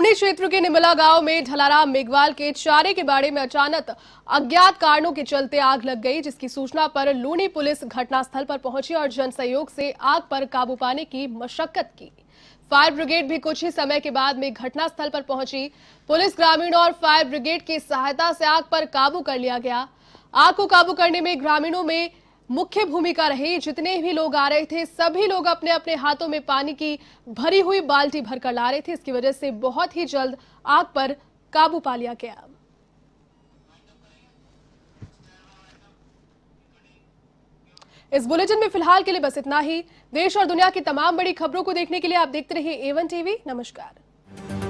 पुणे क्षेत्र के निमला गांव में ढलाराम मेघवाल के चारे के बाड़े में अचानक अज्ञात कारणों के चलते आग लग गई जिसकी सूचना पर लूनी पुलिस घटनास्थल पर पहुंची और जन सहयोग से आग पर काबू पाने की मशक्कत की फायर ब्रिगेड भी कुछ ही समय के बाद में घटनास्थल पर पहुंची पुलिस ग्रामीण और फायर ब्रिगेड की सहायता से आग पर काबू कर लिया गया आग को काबू करने में ग्रामीणों में मुख्य भूमिका रही जितने भी लोग आ रहे थे सभी लोग अपने अपने हाथों में पानी की भरी हुई बाल्टी भरकर ला रहे थे इसकी वजह से बहुत ही जल्द आग पर काबू पा लिया गया इस बुलेटिन में फिलहाल के लिए बस इतना ही देश और दुनिया की तमाम बड़ी खबरों को देखने के लिए आप देखते रहिए एवन टीवी नमस्कार